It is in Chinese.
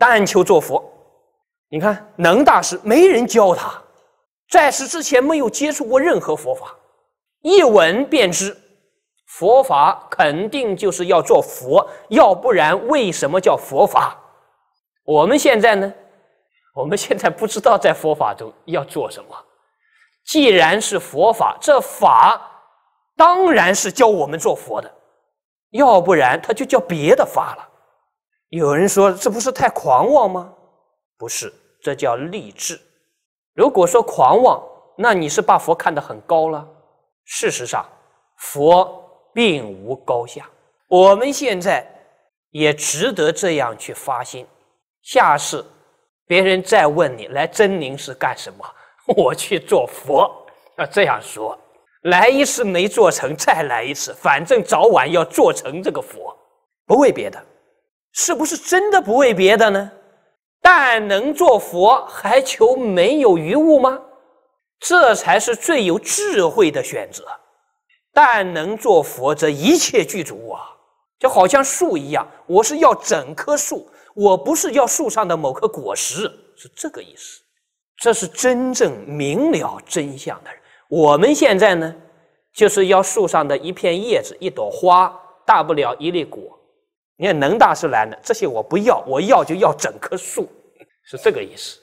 但求做佛，你看能大师没人教他，在此之前没有接触过任何佛法，一闻便知，佛法肯定就是要做佛，要不然为什么叫佛法？我们现在呢？我们现在不知道在佛法中要做什么。既然是佛法，这法当然是教我们做佛的，要不然他就叫别的法了。有人说这不是太狂妄吗？不是，这叫励志。如果说狂妄，那你是把佛看得很高了。事实上，佛并无高下。我们现在也值得这样去发心。下次别人再问你来真灵是干什么，我去做佛，要这样说。来一次没做成，再来一次，反正早晚要做成这个佛，不为别的。是不是真的不为别的呢？但能做佛，还求没有余物吗？这才是最有智慧的选择。但能做佛，则一切具足啊，就好像树一样，我是要整棵树，我不是要树上的某颗果实，是这个意思。这是真正明了真相的人。我们现在呢，就是要树上的一片叶子、一朵花，大不了一粒果。你看，能大是蓝的，这些我不要，我要就要整棵树，是这个意思。